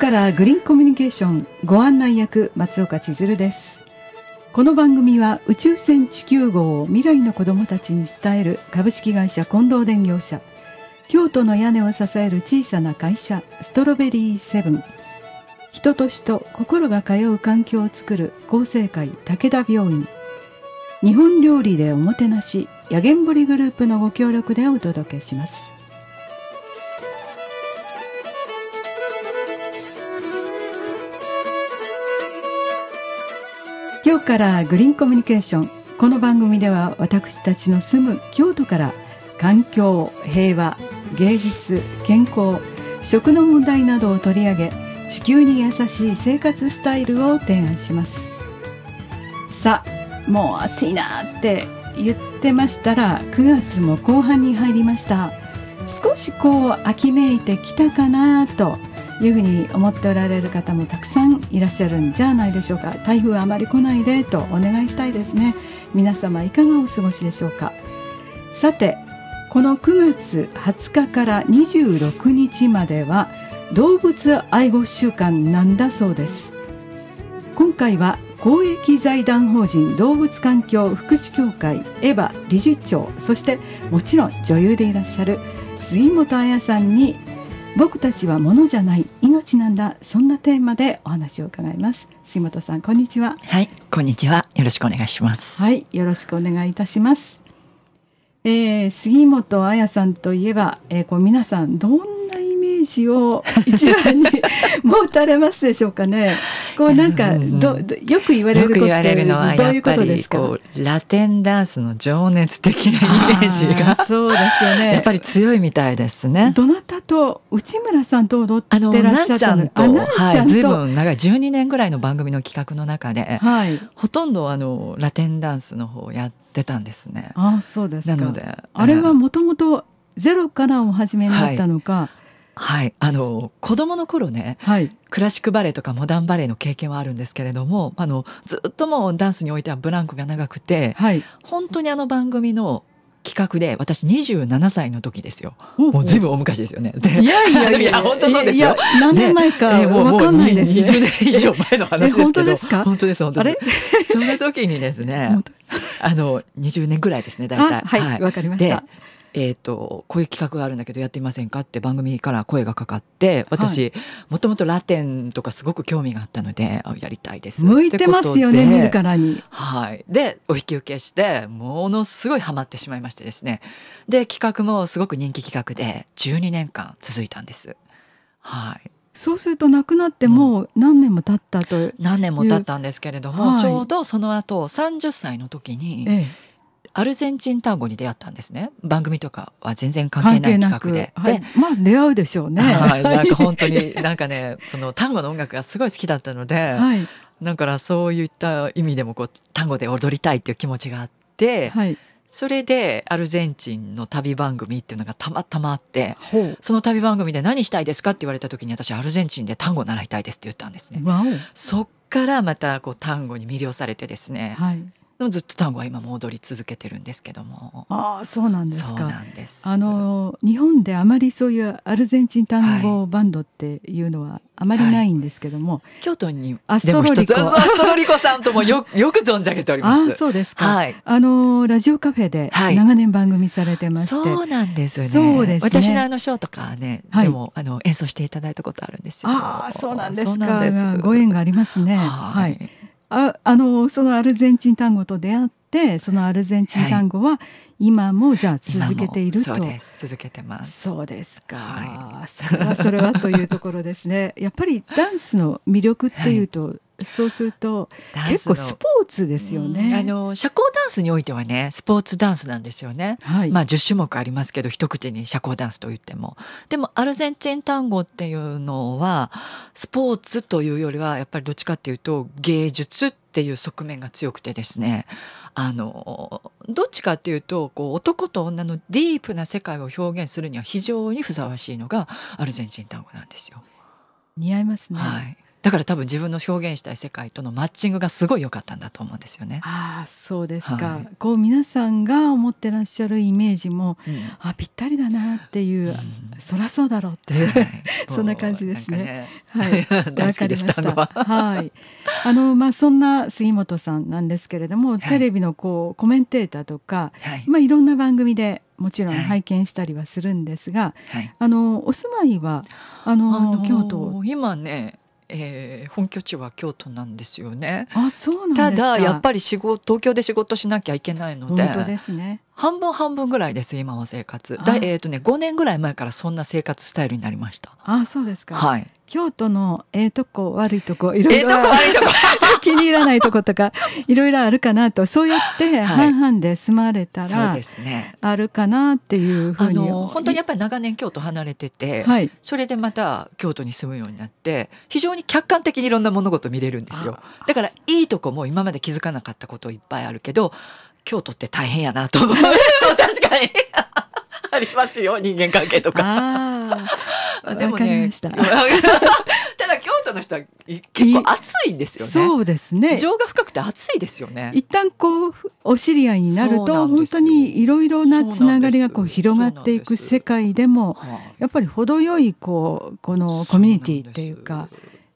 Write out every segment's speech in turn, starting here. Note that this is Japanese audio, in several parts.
からグリーンコミュニケーションご案内役松岡千鶴ですこの番組は宇宙船地球号を未来の子どもたちに伝える株式会社近藤電業社京都の屋根を支える小さな会社ストロベリーセブン人と人心が通う環境をつくる厚生会武田病院日本料理でおもてなしやげんぼりグループのご協力でお届けします今日からグリーンコミュニケーションこの番組では私たちの住む京都から環境平和芸術健康食の問題などを取り上げ地球に優しい生活スタイルを提案しますさあもう暑いなって言ってましたら9月も後半に入りました少しこう秋めいてきたかなというふうに思っておられる方もたくさんいらっしゃるんじゃないでしょうか台風あまり来ないでとお願いしたいですね皆様いかがお過ごしでしょうかさてこの9月20日から26日までは動物愛護週間なんだそうです今回は公益財団法人動物環境福祉協会エヴァ理事長そしてもちろん女優でいらっしゃる杉本彩さんに僕たちは物じゃない命なんだそんなテーマでお話を伺います杉本さんこんにちははいこんにちはよろしくお願いしますはいよろしくお願いいたします、えー、杉本彩さんといえば、えー、こう皆さんどんなージを一番に持たれますでしょうかね。こうなんかど、うんうん、よく言われることってどういうことですか。ラテンダンスの情熱的なイメージがそうですよね。やっぱり強いみたいですね。どなたと内村さんと踊ってらっしゃったの。あのはい、ずいぶん長い十二年ぐらいの番組の企画の中で、はい、ほとんどあのラテンダンスの方をやってたんですね。あそうですなのであれはもともとゼロからお始めになったのか、ははい、あの子供の頃ね、はい、クラシックバレエとかモダンバレエの経験はあるんですけれどもあのずっともうダンスにおいてはブランクが長くて、はい、本当にあの番組の企画で私27歳の時ですよ。もうずいぶん大昔ですよね。いやいやいや 本当そうですよ。何年前かわかんないですね。20年以上前の話です本当ですか？本当です本当です。その時にですね、あの20年ぐらいですね大体。はいわ、はい、かりました。えーと、こういう企画があるんだけどやってみませんかって番組から声がかかって私もともとラテンとかすごく興味があったのでやりたいです向いてますよね見るからに。はい、でお引き受けしてものすごいハマってしまいましてですねで企画もすごく人気企画で12年間続いたんです。はい、そうすると亡くなっても何年も経ったと、うん、何年も経ったんですけれども、はい、ちょうどその後30歳の時にアルゼンチンタンゴに出会ったんですね番組とかは全然関係ない企画で、はい、まあ出会うでしょうね、はい、なんか本当になんかねそのタンゴの音楽がすごい好きだったので、はい、だからそういった意味でもこうタンゴで踊りたいっていう気持ちがあって、はい、それでアルゼンチンの旅番組っていうのがたまたまあってその旅番組で何したいですかって言われた時に私アルゼンチンで単語習いたいですって言ったんですね。そっからまたこう単語に魅了されてですね、はい、もずっと単語は今も踊り続けてるんですけどもああそうなんですかあの日本であまりそういうアルゼンチン単語バンドっていうのはあまりないんですけども、はい、京都にアストロリコアストロリコさんともよよく存じ上げておりますあそうですか、はい、あのラジオカフェで長年番組されてまして、はい、そうなんですねそうです、ね、私のあのショーとかね、でもあの演奏していただいたことあるんですよああそうなんですかご縁がありますねはいああのそのアルゼンチン単語と出会ってそのアルゼンチン単語は今もじゃあ続けていると、はい、そうです続けてますそうですか、はい、それはそれはというところですねやっぱりダンスの魅力っていうと、はいそうすると結構スポーツですよね、あの社交ダンスにおいてはねスポーツダンスなんですよね、はい、まあ10種目ありますけど一口に社交ダンスと言ってもでもアルゼンチン単語っていうのはスポーツというよりはやっぱりどっちかっていうと芸術っていう側面が強くてですねあのどっちかっていうとこう男と女のディープな世界を表現するには非常にふさわしいのがアルゼンチン単語なんですよ。似合いますね、はいだから多分自分の表現したい世界とのマッチングがすごい良かったんだと思うんですよね。ああそうですか、はい、こう皆さんが思ってらっしゃるイメージも、うん、あぴったりだなっていう、うん、そらそうだろうってはい、そんな感じですね。ねはい、大好きです単は。はい。あのまあそんな杉本さんなんですけれども、はい、テレビのこうコメンテーターとか、はい、まあいろんな番組でもちろん拝見したりはするんですが、はい、あのお住まいはあの、あの京都今ねえー、本拠地は京都なんですよね。あそうなんただやっぱり仕事東京で仕事しなきゃいけないので本当ですね半分半分ぐらいです今は生活だえっ、ー、とね五年ぐらい前からそんな生活スタイルになりました。あそうですか、はい京都のええとこ悪いとこいろいろ、気に入らないとことかいろいろあるかなとそうやって半々で住まれたら、あるかなっていうふうに本当にやっぱり長年京都離れてて、はい、それでまた京都に住むようになって非常に客観的にいろんな物事見れるんですよだからいいとこも今まで気づかなかったこといっぱいあるけど京都って大変やなと思う 確かにありますよ、人間関係とか。あ でもね、た ただ京都の人は結構暑いんですよね。そうですね。情が深くて暑いですよね。一旦こうお知り合いになると本当にいろいろなつながりがこう広がっていく世界でもやっぱり程よいこうこのコミュニティっていうか。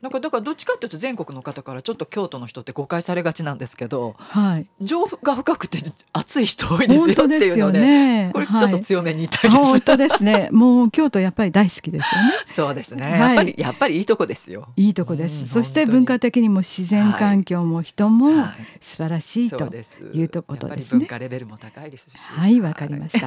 なんかだからどっちかっていうと全国の方からちょっと京都の人って誤解されがちなんですけど、はい、情が深くて熱い人多いですよっていうので、ね、これちょっと強めに言いたいです、はい、本当ですねもう京都やっぱり大好きですよねそうですね、はい、やっぱりやっぱりいいとこですよいいとこです、そして文化的にも自然環境も人も素晴らしいというとことですね、文化レベルも高いですしはいわかりました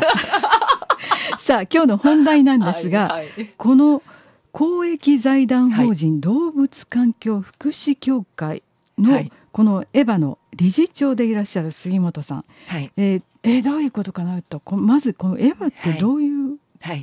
さあ今日の本題なんですが、この「公益財団法人動物環境福祉協会の、このエヴァの理事長でいらっしゃる杉本さん、はい、えー、えー、どういうことかなとまずこのエヴァってどういう、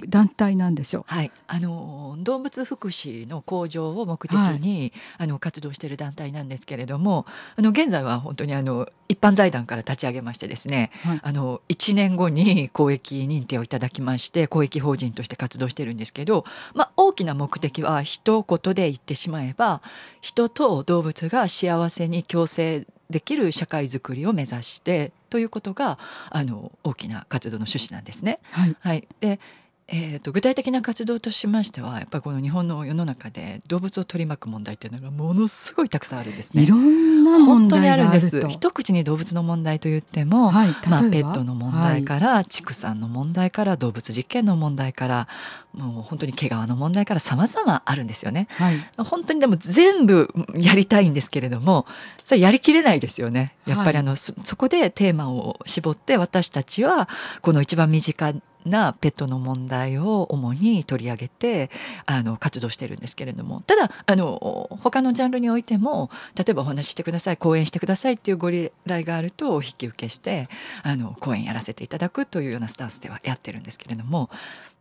団体なんでしょう、はい、あの動物福祉の向上を目的に、あの活動している団体なんですけれどもあの現在は本当にあの一般財団から立ち上げましてですね、あの1年後に公益認定をいただきまして公益法人として活動してるんですけど、まあ、大きな目的は一言で言ってしまえば人と動物が幸せに共生できる社会づくりを目指してということがあの大きな活動の趣旨なんですね。はい、はい、でえーと、具体的な活動としましてはやっぱりこの日本の世の中で動物を取り巻く問題っていうのがものすごいたくさんあるんですね。いろんな問題があるんです一口に動物の問題と言っても、はい、まあ、ペットの問題から、はい、畜産の問題から動物実験の問題からもう本当に毛皮の問題からさまざまあるんですよね、はい、本当にでも全部やりたいんですけれどもそれやりきれないですよね。やっぱりあの、そこでテーマを絞って私たちはこの一番身近なペットの問題を主に取り上げてあの活動してるんですけれどもただあの他のジャンルにおいても例えばお話ししてください講演してくださいっていうご依頼があると引き受けしてあの講演やらせていただくというようなスタンスではやってるんですけれども、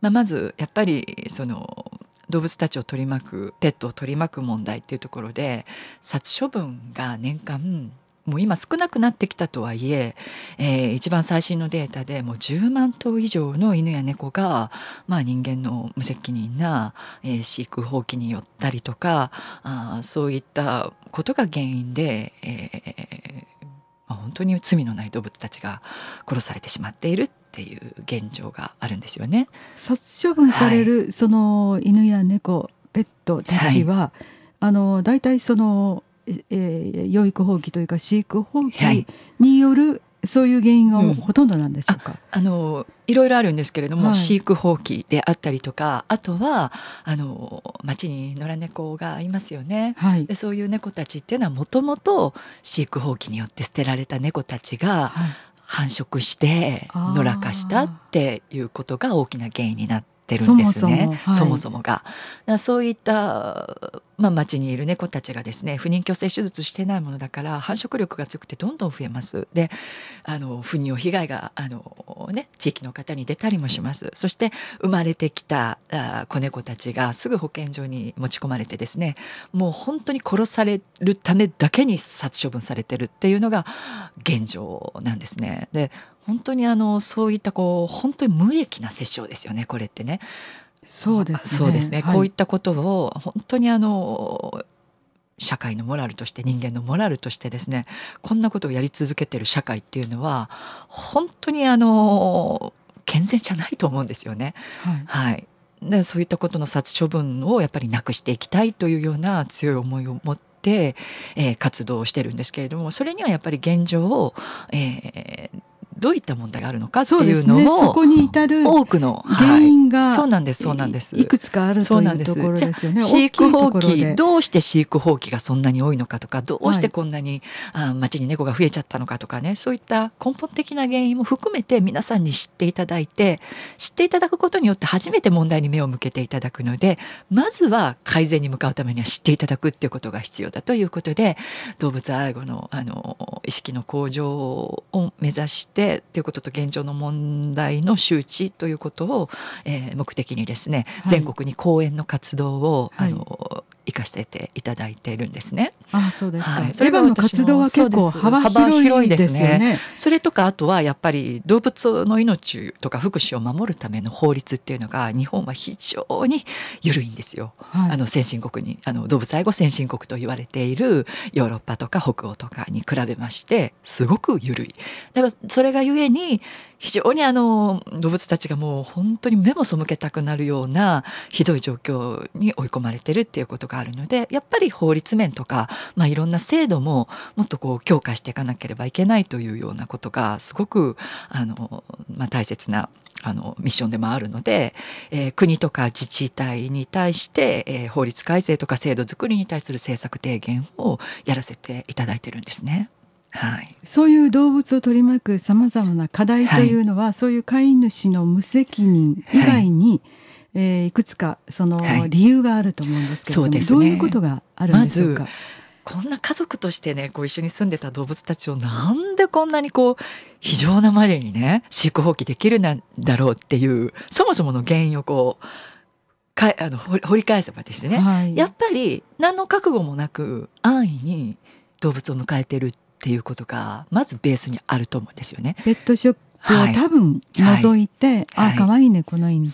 まあ、まずやっぱりその動物たちを取り巻くペットを取り巻く問題っていうところで殺処分が年間もう今少なくなってきたとはいええー、一番最新のデータでもう10万頭以上の犬や猫が、まあ、人間の無責任な、えー、飼育放棄によったりとかあそういったことが原因で、えーまあ、本当に罪のない動物たちが殺されてしまっているっていう現状があるんですよね。殺処分される、その犬や猫ペットたちは、はい、あの大体そのえー、養育放棄というか飼育放棄による、そういう原因がほとんどなんでしょうか、うん、ああのいろいろあるんですけれども、はい、飼育放棄であったりとかあとはあの町に野良猫がいますよね、はい、でそういう猫たちっていうのはもともと飼育放棄によって捨てられた猫たちが繁殖して野良化したっていうことが大きな原因になってってるんですねそもそも,、が。そういった、まあ、町にいる猫たちがですね不妊去勢手術してないものだから繁殖力が強くてどんどん増えます。であの不妊を被害があの、ね、地域の方に出たりもします。そして生まれてきたあ子猫たちがすぐ保健所に持ち込まれてですねもう本当に殺されるためだけに殺処分されてるっていうのが現状なんですね。で本当にあのそういったこう本当に無益な殺生ですよねこれってね。そうですねそうですね、はい、こういったことを本当にあの社会のモラルとして人間のモラルとしてですねこんなことをやり続けてる社会っていうのは本当にあの健全じゃないと思うんですよね。はい、はいでそういったことの殺処分をやっぱりなくしていきたいというような強い思いを持って、えー、活動をしてるんですけれどもそれにはやっぱり現状を、えー、どういった問題があるのかっていうのも、ね、そこに至る多くの原因が、はい、そうなんですそうなんですいくつかあるというところですよね飼育放棄どうして飼育放棄がそんなに多いのかとかどうしてこんなに、はい、あ町に猫が増えちゃったのかとかねそういった根本的な原因も含めて皆さんに知っていただいて知っていただくことによって初めて問題に目を向けていただくのでまずは改善に向かうためには知っていただくっていうことが必要だということで動物愛護のあの意識の向上を目指してでということと現状の問題の周知ということを、えー、目的にですね、全国に講演の活動を、はい、あの生かしてていただいているんですね。あそうですか。はい、それは活動は結構幅広いですね。すねそれとかあとはやっぱり動物の命とか福祉を守るための法律っていうのが日本は非常に緩いんですよ。はい、あの先進国にあの動物愛護先進国と言われているヨーロッパとか北欧とかに比べましてすごく緩い。だからそれがゆえに非常にあの動物たちがもう本当に目も背けたくなるようなひどい状況に追い込まれてるっていうことががあるのでやっぱり法律面とか、まあ、いろんな制度ももっとこう強化していかなければいけないというようなことがすごくあの、まあ、大切なあのミッションでもあるので、えー、国とか自治体に対して、えー、法律改正とか制度づくりに対する政策提言をやらせていただいてるんですね。はい、そういう動物を取り巻くさまざまな課題というのは、はい、そういう飼い主の無責任以外に、はいえー、いくつかその理由があると思うんですけどはいね、どういうことがあるんでしょうか、まこんな家族としてね、こ一緒に住んでた動物たちをなんでこんなにこう、非常なまでにね、飼育放棄できるなんだろうっていう、そもそもの原因をこう、かあの掘り返せばですね、はい、やっぱり何の覚悟もなく安易に動物を迎えてるっていうことがまずベースにあると思うんですよね。ペットショッを多分覗いて、はい、あ可愛い猫の犬と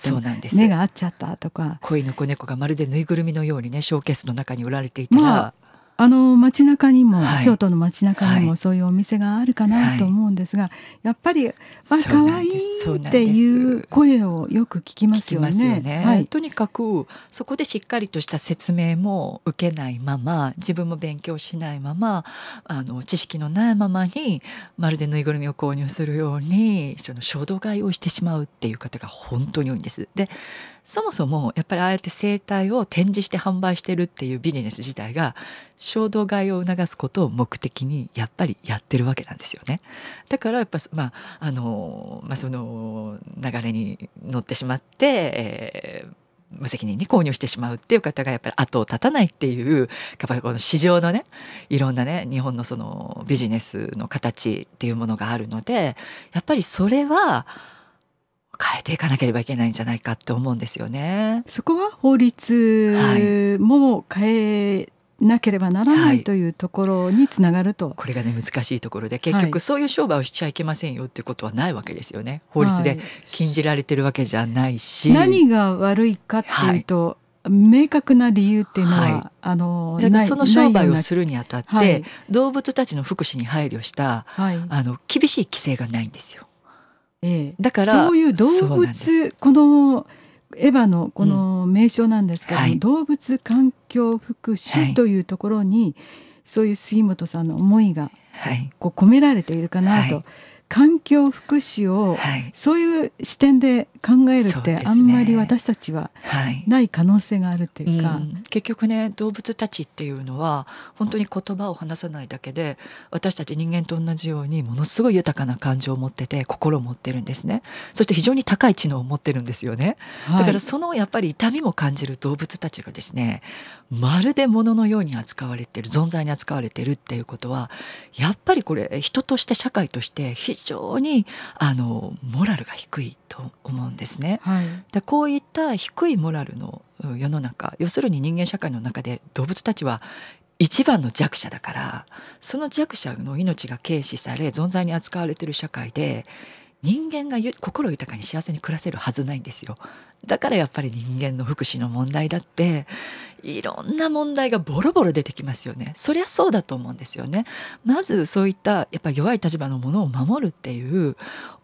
目が合っちゃったとか恋の子猫がまるでぬいぐるみのようにねショーケースの中に売られていたらあの街中にも、はい、京都の街中にもそういうお店があるかなと思うんですが、はい、やっぱり、まあ、かわいいっていう声をよく聞きますよね。よねはい、とにかくそこでしっかりとした説明も受けないまま自分も勉強しないままあの知識のないままにまるでぬいぐるみを購入するようにその衝動買いをしてしまうっていう方が本当に多いんです。でそもそもやっぱりああやって生態を展示して販売してるっていうビジネス自体が衝動買いを促すことを目的にやっぱりやってるわけなんですよね。だからやっぱまああのまあその流れに乗ってしまって、えー無責任に購入してしまうっていう方がやっぱり後を絶たないっていうやっぱりこの市場のねいろんなね日本のそのビジネスの形っていうものがあるのでやっぱりそれは変えていかなければいけないんじゃないかって思うんですよね。そこは法律も変えなければならない、というところにつながると、これがね難しいところで結局そういう商売をしちゃいけませんよっていうことはないわけですよね法律で禁じられてるわけじゃないし、はい、何が悪いかっていうと、はい明確な理由っていうのは、はい、あのその商売をするにあたって、はい、動物たちの福祉に配慮した、はい、あの厳しい規制がないんですよ。ええ、だからそういう動物このエヴァのこの名称なんですけど、うんはい、動物環境福祉というところに、そういう杉本さんの思いが、こう込められているかなと、はい環境福祉を、そういう視点で考えるって、あんまり私たちはない可能性があるっていうか、はいうん、結局ね動物たちっていうのは本当に言葉を話さないだけで私たち人間と同じようにものすごい豊かな感情を持ってて心を持ってるんですねそして非常に高い知能を持ってるんですよね、はい、だからそのやっぱり痛みも感じる動物たちがですねまるで物のように扱われてる存在に扱われてるっていうことはやっぱりこれ人として社会として非常にあのモラルが低いと思うんですね。はい、でこういった低いモラルの世の中要するに人間社会の中で動物たちは一番の弱者だからその弱者の命が軽視され存在に扱われている社会で人間が心豊かに幸せに暮らせるはずないんですよだからやっぱり人間の福祉の問題だっていろんな問題がボロボロ出てきますよねそりゃそうだと思うんですよねまずそういったやっぱり弱い立場のものを守るっていう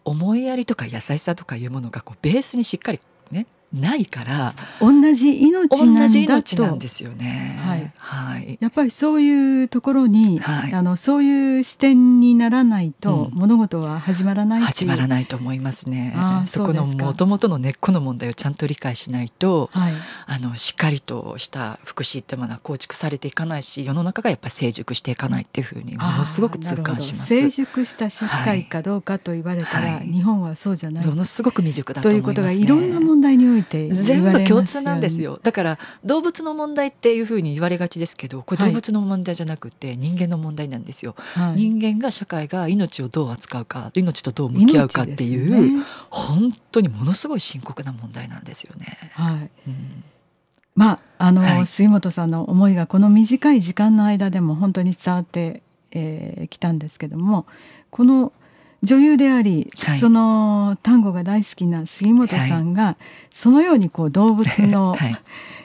思いやりとか優しさとかいうものがこうベースにしっかりねないから同じ命なん命なんですよね、はいはい、やっぱりそういうところに、はい、あのそういう視点にならないと、物事は始まらない始まらないと思いますねそこのもともとの根っこの問題をちゃんと理解しないと、はい、あのしっかりとした福祉ってものは構築されていかないし世の中がやっぱり成熟していかないっていうふうにものすごく痛感します成熟した社会かどうかと言われたら、はい、日本はそうじゃないものすごく未熟だと思います、ね、ということがいろんな問題にみて全部共通なんですよだから動物の問題っていうふうに言われがちですけどこれ動物の問題じゃなくて人間の問題なんですよ、はい、人間が社会が命をどう扱うか命とどう向き合うかっていう、ね、本当にものすごい深刻な問題なんですよね。はい、うんまああの、はい、杉本さんの思いがこの短い時間の間でも本当に伝わってき、えー、来たんですけどもこの「女優であり、はい、その単語が大好きな杉本さんが、はい、そのようにこう動物の、はい、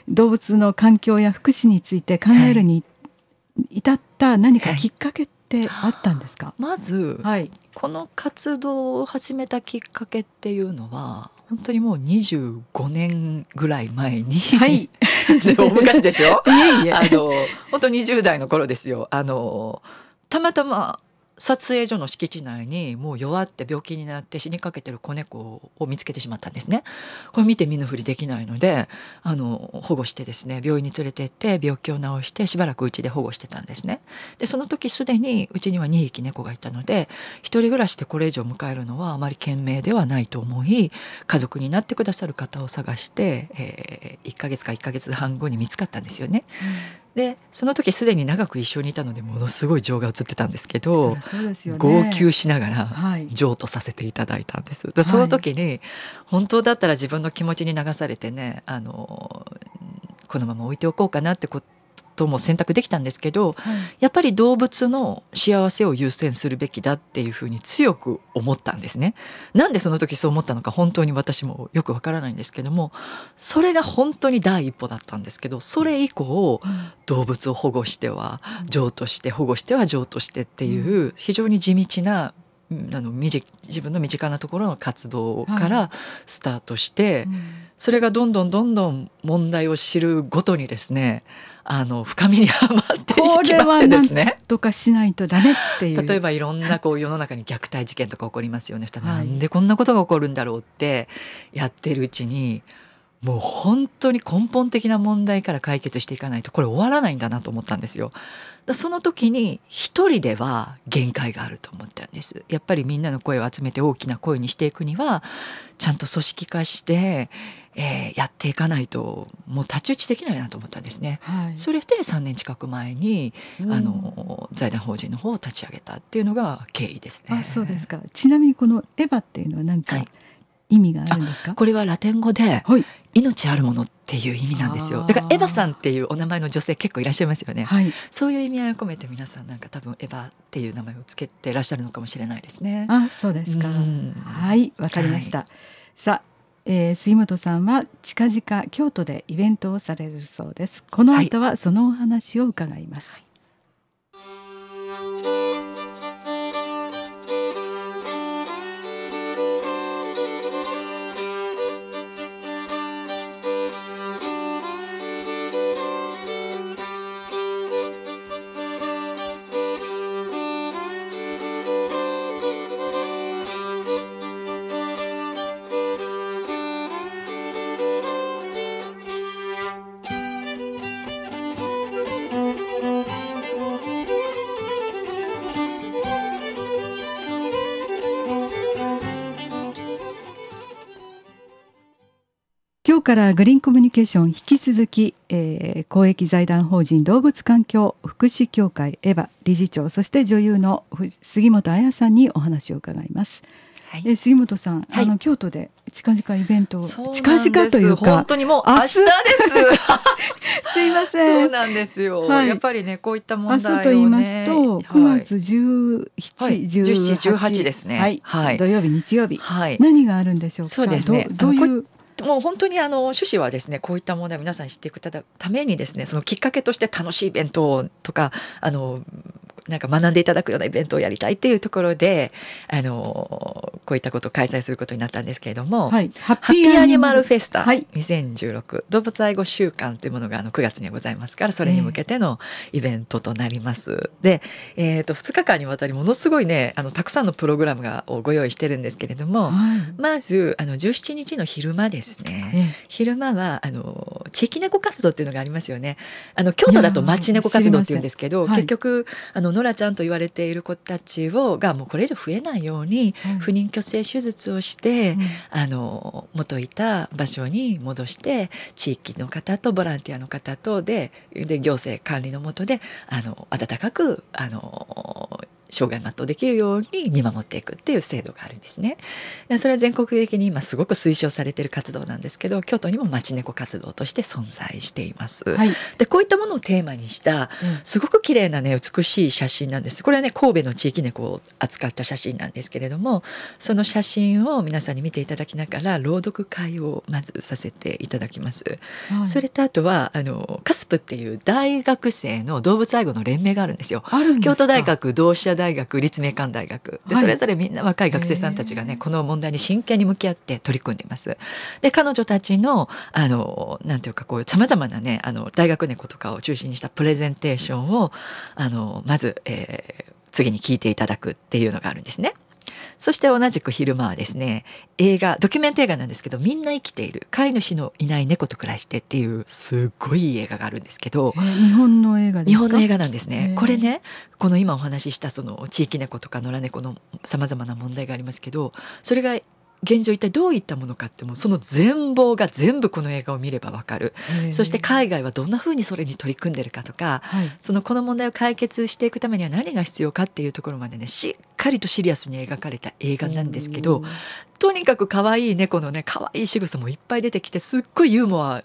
動物の環境や福祉について考えるに至った何かきっかけってあったんですか、まず、はい、この活動を始めたきっかけっていうのは本当にもう25年ぐらい前に、はい、で昔でしょ いえいえあの本当20代の頃ですよあのたまたま撮影所の敷地内にもう弱って病気になって死にかけてる子猫を見つけてしまったんですね。これ見て見ぬふりできないのであの保護してですね病院に連れてって病気を治してしばらくうちで保護してたんですね。でその時すでにうちには2匹猫がいたので1人暮らしでこれ以上迎えるのはあまり賢明ではないと思い家族になってくださる方を探して、えー、1ヶ月か1ヶ月半後に見つかったんですよね。うんでその時すでに長く一緒にいたのでものすごい情が映ってたんですけど、ね、号泣しながら譲渡させていただいたんです。でその時に、本当だったら自分の気持ちに流されてねあのこのまま置いておこうかなってことも選択できたんですけど、はい、やっぱり動物の幸せを優先するべきだっていうふうに強く思ったんですね。なんでその時そう思ったのか本当に私もよくわからないんですけどもそれが本当に第一歩だったんですけどそれ以降動物を保護しては譲渡して保護しては譲渡してっていう非常に地道なあの自分の身近なところの活動からスタートして。はいうんそれがどんどんどんどん問題を知るごとにですねあの深みにはまっていきましてですね。とかしないとダメっていう。例えばいろんなこう世の中に虐待事件とか起こりますよね。はい、なんでこんなことが起こるんだろうってやってるうちに。もう本当に根本的な問題から解決していかないとこれ終わらないんだなと思ったんですよ。だその時に一人では限界があると思ったんですやっぱりみんなの声を集めて大きな声にしていくにはちゃんと組織化して、えー、やっていかないともう太刀打ちできないなと思ったんですね、はい、それで3年近く前に、うん、あの財団法人の方を立ち上げたっていうのが経緯ですねあそうですかちなみにこのエヴァっていうのは何か、意味があるんですか、これはラテン語で、命あるものっていう意味なんですよだからエヴァさんっていうお名前の女性結構いらっしゃいますよね、はい、そういう意味合いを込めて皆さんなんか多分エヴァっていう名前をつけてらっしゃるのかもしれないですねあそうですか、うん、はいわかりました、はい、さあ、えー、杉本さんは近々京都でイベントをされるそうですこの後はそのお話を伺います、はいからグリーンコミュニケーション引き続き、えー、公益財団法人動物環境福祉協会エヴァ理事長そして女優の杉本彩さんにお話を伺います。はい、え杉本さん、はい、あの京都で近々イベント近々というか本当にもう明日です すいませんそうなんですよ、はい、やっぱりねこういった問題を、ね、と言いますと9月17、はい、18, 18ですねはい、土曜日日曜日、はい、何があるんでしょうかそうですねどういうもう本当にあの趣旨はですねこういった問題を皆さんに知っていくためにですねそのきっかけとして楽しいイベントとかあのなんか学んでいただくようなイベントをやりたいっていうところで、あのー、こういったことを開催することになったんですけれども、はい、ハッピーアニマルフェスタ2016、はい、動物愛護週間というものがあの9月にございますから、それに向けてのイベントとなります。えー、で、えっ、ー、と、2日間にわたりものすごいね、あの、たくさんのプログラムがをご用意してるんですけれども、はい、まず、あの、17日の昼間ですね。えー、昼間は、あの、地域猫活動っていうのがありますよね。あの、京都だと町猫活動っていうんですけど、結局、あの、ノラちゃんと言われている子たちをがもうこれ以上増えないように、不妊去勢手術をして、うん、あの元いた場所に戻して地域の方とボランティアの方とでで行政管理のもとであの温かくあの障害涯全うできるように見守っていくっていう制度があるんですね。それは全国的に今すごく推奨されている活動なんですけど京都にも町猫活動として存在しています。はい、でこういったものをテーマにしたすごく綺麗なね美しい写真なんです。これはね神戸の地域猫を扱った写真なんですけれどもその写真を皆さんに見ていただきながら朗読会をまずさせていただきます。はい、それとあとはあのカスプっていう大学生の動物愛護の連盟があるんですよ。す京都大学同志社大学立命館大学でそれぞれみんな若い学生さんたちがね、はい、この問題に真剣に向き合って取り組んでいます。で彼女たちのあのなんていうかこうさまざまなねあの大学猫とかを中心にしたプレゼンテーションをあのまず、えー、次に聞いていただくっていうのがあるんですね。そして同じく昼間はですね映画ドキュメント映画なんですけど「みんな生きている飼い主のいない猫と暮らして」っていうすっごいいい映画があるんですけど日本の映画日本の映画なんですね。これねこの今お話ししたその地域猫とか野良猫のさまざまな問題がありますけどそれが現状一体どういったものかってもうその全貌が全部この映画を見ればわかる、そして海外はどんなふうにそれに取り組んでるかとか、はい、そのこの問題を解決していくためには何が必要かっていうところまでねしっかりとシリアスに描かれた映画なんですけど、とにかく可愛い猫のね可愛い仕草もいっぱい出てきてすっごいユーモア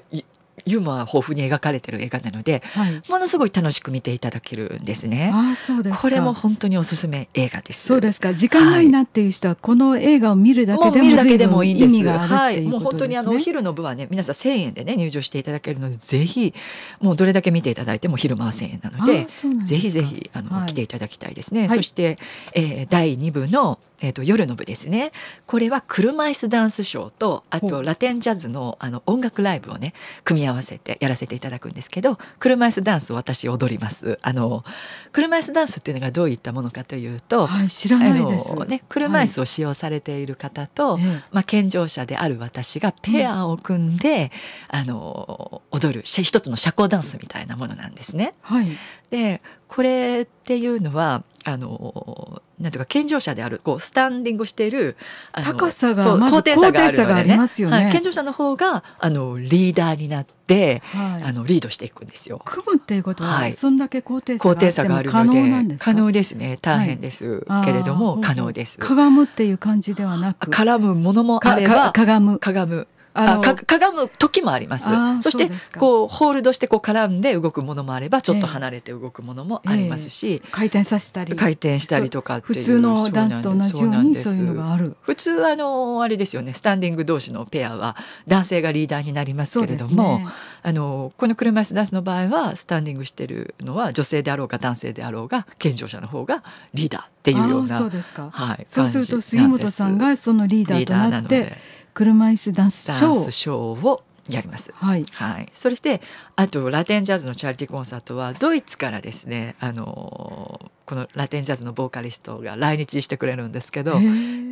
ユーモア豊富に描かれてる映画なので、はい、ものすごい楽しく見ていただけるんですね。あそうですこれも本当におすすめ映画です。そうですか。時間ないなっていう人は、この映画を見るだけでも随分意味があるっていうことですね。はい、もう本当にあのお昼の部はね、皆さん1000円でね入場していただけるので、ぜひもうどれだけ見ていただいても昼間は1000円なので、でぜひぜひあの、はい、来ていただきたいですね。そして、えー、第2部のえーと、夜の部ですねこれは車椅子ダンスショーとあとラテンジャズのあの音楽ライブをね組み合わせてやらせていただくんですけど車椅子ダンスを私踊りますあの車椅子ダンスっていうのがどういったものかというと、はい、知らないですね、車椅子を使用されている方と、はい、まあ、健常者である私がペアを組んで、うん、あの踊る一つの社交ダンスみたいなものなんですね。はい、でこれっていうのはあのなんとか健常者であるこうスタンディングしている高さが高低差がありますよねはい、健常者の方があのリーダーになって、はい、あのリードしていくんですよ。組むっていうことは、はい、そんだけ高低差があるので可能ですね大変です、けれども可能です。かがむっていう感じではなく絡むものもあればかがむかがむあかかがむ時もありますそしてこうホールドしてこう絡んで動くものもあればちょっと離れて動くものもありますし、えー、回転させたり回転したりとか普通のダンスと同じようにそういうのがある普通あのあれですよねスタンディング同士のペアは男性がリーダーになりますけれども、ね、あのこの車椅子ダンスの場合はスタンディングしてるのは女性であろうが男性であろうが健常者の方がリーダーっていうようなそうですか、はい、そうすると杉本さんがそのリーダーとなって。車椅子ダンスショーショーをやります。はい、はい、それであとラテンジャズのチャリティーコンサートはドイツからですねあのこのラテンジャズのボーカリストが来日してくれるんですけど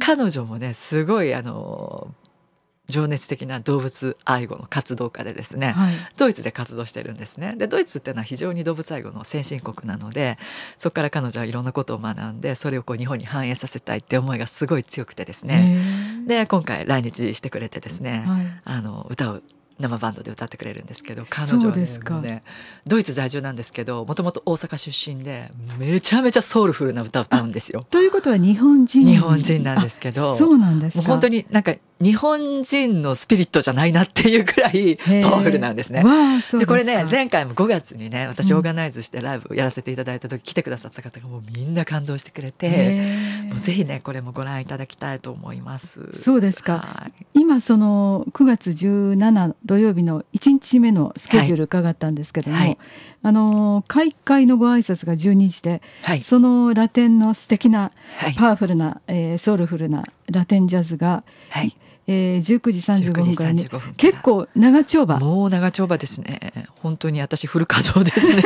彼女もねすごいあの情熱的な動物愛護の活動家でですね、はい、ドイツで活動してるんですねでドイツっていうのは非常に動物愛護の先進国なのでそこから彼女はいろんなことを学んでそれをこう日本に反映させたいって思いがすごい強くてですねで今回来日してくれてですね、はい、あの歌を生バンドで歌ってくれるんですけど彼女はねねドイツ在住なんですけどもともと大阪出身でめちゃめちゃソウルフルな歌を歌うんですよ。ということは日本人日本人なんですけどそうなんですも本当になんか日本人のスピリットじゃないなっていうくらいパワフルなんですね。でこれね前回も5月にね私オーガナイズしてライブやらせていただいた時、うん、来てくださった方がもうみんな感動してくれてもうぜひねこれもご覧いただきたいと思います。そうですか、はい、今その9月17土曜日の1日目のスケジュール伺ったんですけども、はいはい、あの開会のご挨拶が12時で、はい、そのラテンの素敵な、はい、パワフルな、えー、ソウルフルなラテンジャズが、はいえー、19時35分からね結構長丁場もう長丁場ですね本当に私フル稼働ですね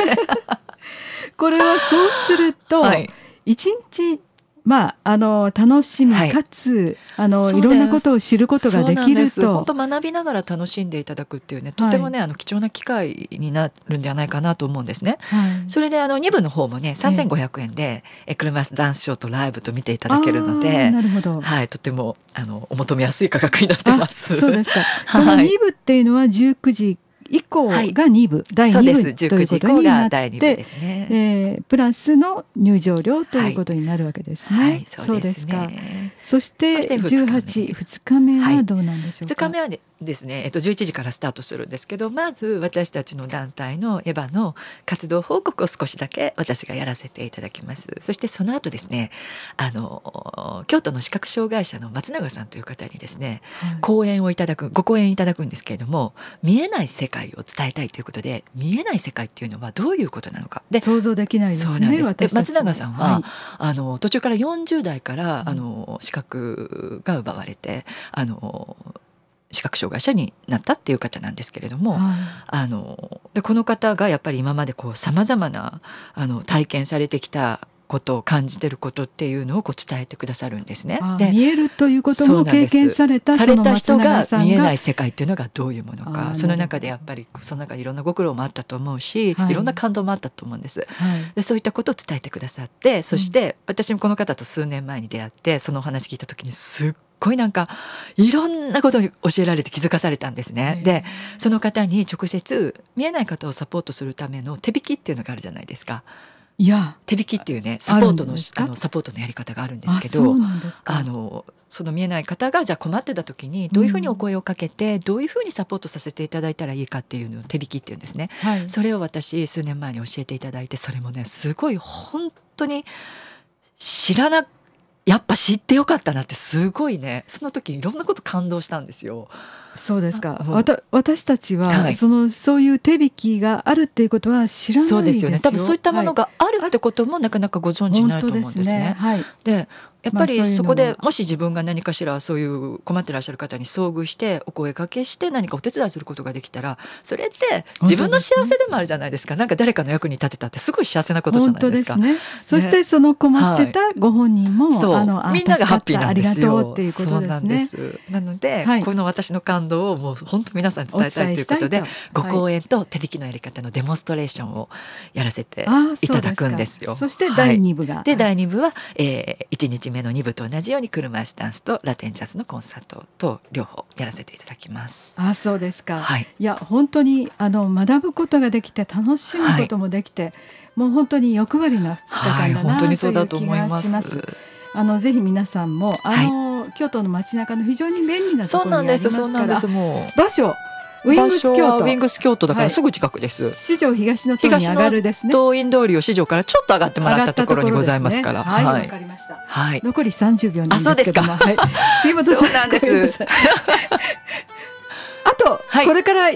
これはそうすると、はい、1日まあ、あの楽しみかつ、はい、あのいろんなことを知ることができると本当学びながら楽しんでいただくっていうねとてもね、はい、あの貴重な機会になるんじゃないかなと思うんですね。はい、それであの2部の方もね3500円で、えー、車椅子ダンスショーとライブと見ていただけるのでなるほど、はい、とてもあのお求めやすい価格になってます。そうですか、この2部っていうのは19時以降が2部、はい、第2部ということになって、ねえー、プラスの入場料ということになるわけですね。はいはい、そうです、かそして18日 ,2 日目はどうなんでしょうか。2日目は、ねですね、えっと、11時からスタートするんですけどまず私たちの団体のエヴァの活動報告を少しだけ私がやらせていただきますそしてその後ですねあの京都の視覚障害者の松永さんという方にですね、はい、講演をいただくご講演いただくんですけれども見えない世界を伝えたいということで見えない世界っていうのはどういうことなのかで想像できないですねそうです松永さんは、はい、あの途中から40代からあの視覚が奪われてあの視覚障害者になったっていう方なんですけれども、はい、あのでこの方がやっぱり今までさまざまなあの体験されてきたことを感じてることっていうのをこう伝えてくださるんですね。で見えるということも経験されたされた人が見えない世界っていうのがどういうものかその中でやっぱりその中でいろんなご苦労もあったと思うし、はい、いろんな感動もあったと思うんです、はい、でそういったことを伝えてくださってそして私もこの方と数年前に出会ってそのお話聞いた時にすっごいなんかいろんなことに教えられて気づかされたんですね。でその方に直接見えない方をサポートするための手引きっていうのがあるじゃないですか。いや手引きっていうねサポートのあのサポートのやり方があるんですけどあのその見えない方がじゃあ困ってた時にどういうふうにお声をかけて、うん、どういうふうにサポートさせていただいたらいいかっていうのを手引きっていうんですね、はい、それを私数年前に教えていただいてそれもねすごい本当に知らなやっぱ知ってよかったなってすごいねその時いろんなこと感動したんですよ。そうですか、わた私たちは、はい、そのそういう手引きがあるっていうことは知らないですよね多分そういったものがあるってことも、なかなかご存知ないと思うんですね。はい、で、やっぱりそこでもし自分が何かしらそういう困ってらっしゃる方に遭遇してお声かけして何かお手伝いすることができたらそれって自分の幸せでもあるじゃないですか、ね、なんか誰かの役に立てたってすごい幸せなことじゃないですか。すねね、そしてその困ってたご本人も、はい、あのみんながハッピーなんですよありがとうっていうことですね。なすなので、はい、この私の感動をもう本当皆さんに伝えたいということでご講演と手引きのやり方のデモンストレーションをやらせていただくんですよ。そすそして第二部が、はい、で第二部は、えー、日きめの2部と同じように車椅子ダンスとラテンジャズのコンサートと両方やらせていただきます。あそうですか、はい、いや本当にあの学ぶことができて楽しむこともできて、はい、もう本当に欲張りな2日間だな、はい、という気がします。あのぜひ皆さんもあの、はい、京都の街中の非常に便利なところにありますから場所ウィングス京都。ウィングス京都だからすぐ近くです。はい、市場東の東の東院通りを市場からちょっと上がってもらったところにございますから。ね、はい、わ、はい、かりました。はい。残り30秒なんですけども。あ、そうですか。はい。すいません。そうなんです。と、はい、これから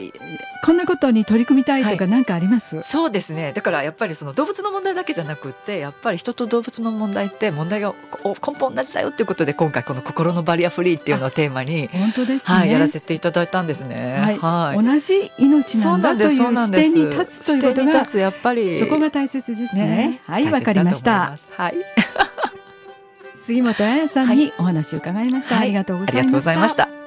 こんなことに取り組みたいとか何かあります、はい、そうですねだからやっぱりその動物の問題だけじゃなくてやっぱり人と動物の問題って問題が根本同じだよっていうことで今回この「心のバリアフリー」っていうのをテーマに本当です、ね、はい、やらせていただいたんですね。はい、同じ命なんだという視点に立つということがやっぱりそこが大切ですね。ねはいわかりました。はい杉本彩さんにお話を伺いました、はい、ありがとうございました。